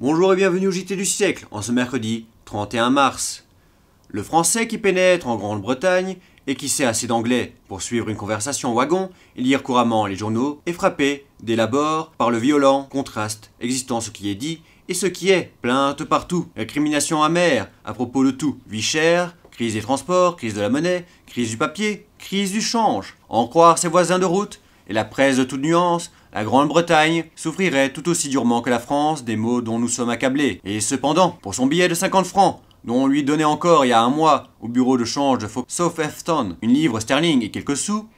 Bonjour et bienvenue au JT du siècle en ce mercredi 31 mars. Le français qui pénètre en Grande-Bretagne et qui sait assez d'anglais pour suivre une conversation au wagon, lire couramment les journaux et frappé, dès l'abord, par le violent contraste existant ce qui est dit et ce qui est, plainte partout, récrimination amère à propos de tout, vie chère, crise des transports, crise de la monnaie, crise du papier, crise du change. En croire ses voisins de route et la presse de toute nuance, la Grande-Bretagne souffrirait tout aussi durement que la France des maux dont nous sommes accablés. Et cependant, pour son billet de 50 francs, dont on lui donnait encore il y a un mois au bureau de change de Southampton une livre sterling et quelques sous,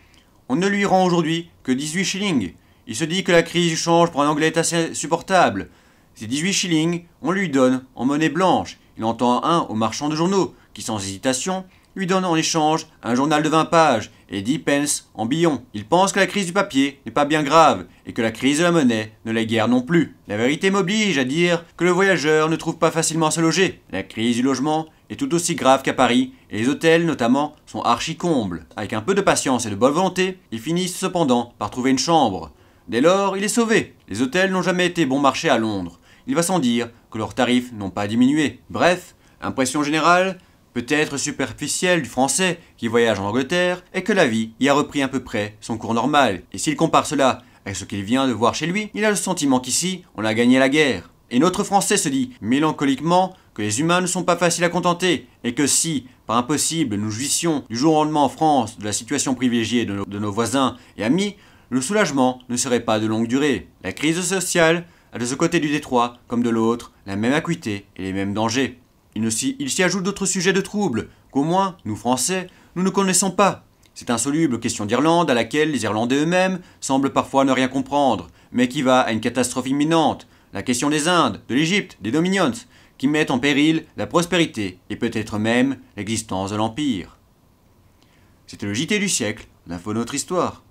on ne lui rend aujourd'hui que 18 shillings. Il se dit que la crise du change pour un Anglais est assez supportable. Ces 18 shillings, on lui donne en monnaie blanche. Il entend un au marchand de journaux, qui sans hésitation lui donne en échange un journal de 20 pages et 10 pence en billon. Il pense que la crise du papier n'est pas bien grave et que la crise de la monnaie ne l'est guère non plus. La vérité m'oblige à dire que le voyageur ne trouve pas facilement à se loger. La crise du logement est tout aussi grave qu'à Paris, et les hôtels notamment sont archi-combles. Avec un peu de patience et de bonne volonté, ils finissent cependant par trouver une chambre. Dès lors, il est sauvé. Les hôtels n'ont jamais été bon marché à Londres. Il va sans dire que leurs tarifs n'ont pas diminué. Bref, impression générale, peut-être superficiel du français qui voyage en Angleterre, est que la vie y a repris à peu près son cours normal, et s'il compare cela avec ce qu'il vient de voir chez lui, il a le sentiment qu'ici, on a gagné la guerre. Et notre français se dit mélancoliquement que les humains ne sont pas faciles à contenter, et que si, par impossible, nous jouissions du jour au lendemain en France de la situation privilégiée de nos voisins et amis, le soulagement ne serait pas de longue durée. La crise sociale a de ce côté du détroit, comme de l'autre, la même acuité et les mêmes dangers. Il s'y ajoute d'autres sujets de trouble, qu'au moins, nous Français, nous ne connaissons pas. C'est insoluble question d'Irlande à laquelle les Irlandais eux-mêmes semblent parfois ne rien comprendre, mais qui va à une catastrophe imminente. La question des Indes, de l'Égypte, des Dominions, qui mettent en péril la prospérité et peut-être même l'existence de l'Empire. C'était le JT du siècle, l'info de notre histoire.